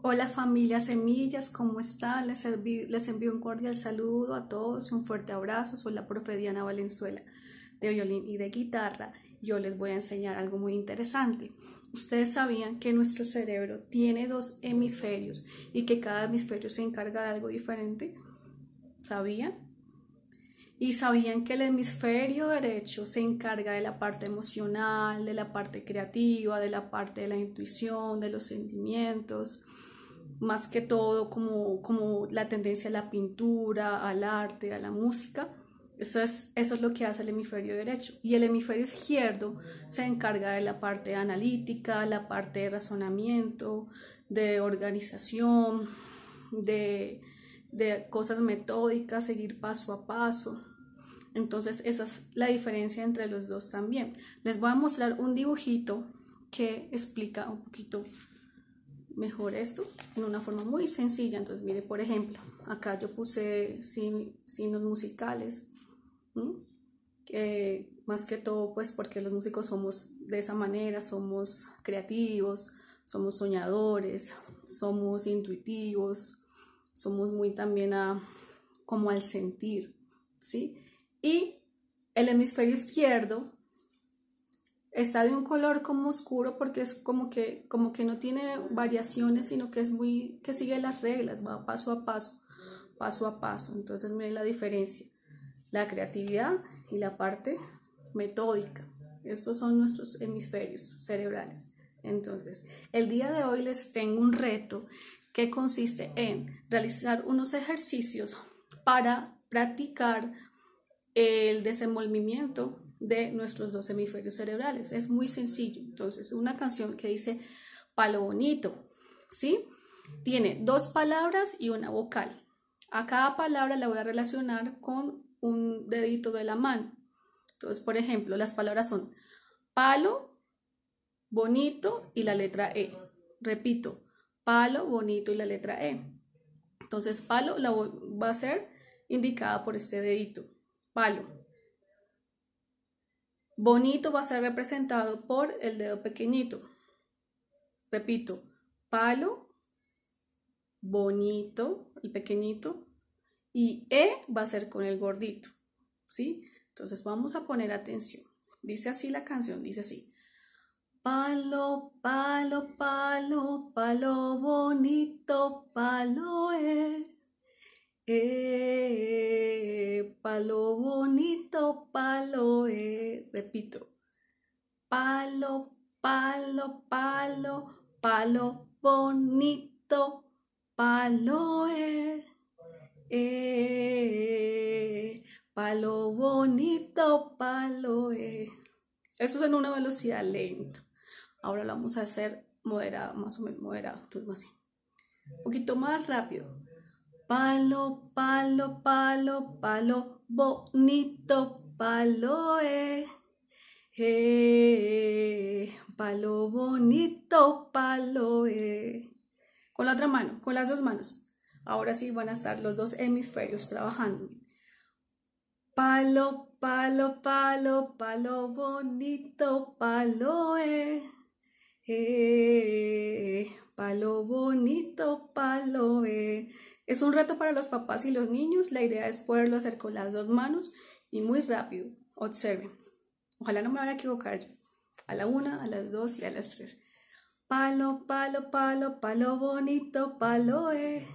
Hola familia Semillas, ¿cómo están? Les, envío un cordial saludo a todos un fuerte abrazo. Soy la profe Diana Valenzuela de violín y de guitarra. Yo les voy a enseñar algo muy interesante. Ustedes sabían que nuestro cerebro tiene dos hemisferios y que cada hemisferio se encarga de algo diferente. ¿Sabían? Y sabían que el hemisferio derecho se encarga de la parte emocional, de la parte creativa, de la parte de la intuición, de los sentimientos más que todo como, como la tendencia a la pintura, al arte, a la música. Eso es, eso es lo que hace el hemisferio derecho. Y el hemisferio izquierdo se encarga de la parte analítica, la parte de razonamiento, de organización, de, de cosas metódicas, seguir paso a paso. Entonces esa es la diferencia entre los dos también. Les voy a mostrar un dibujito que explica un poquito mejor esto en una forma muy sencilla. Entonces, mire, por ejemplo, acá yo puse signos musicales, que, más que todo, pues porque los músicos somos de esa manera, somos creativos, somos soñadores, somos intuitivos, somos muy también a, como al sentir, ¿sí? Y el hemisferio izquierdo está de un color como oscuro porque es como que, como que no tiene variaciones, sino que es muy, que sigue las reglas, va paso a paso, paso a paso. Entonces miren la diferencia, la creatividad y la parte metódica. Estos son nuestros hemisferios cerebrales. Entonces, el día de hoy les tengo un reto que consiste en realizar unos ejercicios para practicar el desenvolvimiento de nuestros dos hemisferios cerebrales. Es muy sencillo. Entonces, una canción que dice palo bonito, ¿sí? Tiene dos palabras y una vocal. A cada palabra la voy a relacionar con un dedito de la mano. Entonces, por ejemplo, las palabras son palo, bonito y la letra E. Repito, palo, bonito y la letra E. Entonces, palo la va a ser indicada por este dedito. Palo. Bonito va a ser representado por el dedo pequeñito. Repito, palo, bonito, el pequeñito, y E va a ser con el gordito, ¿sí? Entonces vamos a poner atención. Dice así la canción, dice así. Palo, palo, palo, palo bonito, palo E. E, e, e. palo bonito, palo E repito. Palo, palo, palo, palo bonito, palo eh, eh, palo bonito, palo eh. Eso es en una velocidad lenta. Ahora lo vamos a hacer moderado, más o menos moderado. todo así. Un poquito más rápido. Palo, palo, palo, palo, bonito, Paloe, eh, palo bonito, paloe. Con la otra mano, con las dos manos. Ahora sí van a estar los dos hemisferios trabajando. Palo, palo, palo, palo bonito, paloe. Eh, palo bonito, paloe. Es un reto para los papás y los niños. La idea es poderlo hacer con las dos manos y muy rápido. Observen. Ojalá no me vaya a equivocar yo. A la una, a las dos y a las tres. Palo, palo, palo, palo bonito, palo, eh.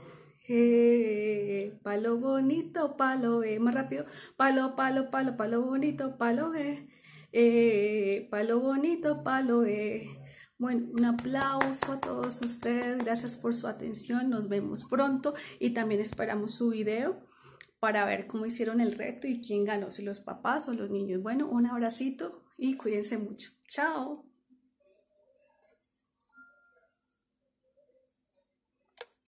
eh palo bonito, palo, eh. Más rápido. Palo, palo, palo, palo bonito, palo, eh, eh. palo bonito, palo, eh. Bueno, un aplauso a todos ustedes. Gracias por su atención. Nos vemos pronto y también esperamos su video para ver cómo hicieron el reto y quién ganó, si los papás o los niños. Bueno, un abracito y cuídense mucho. Chao.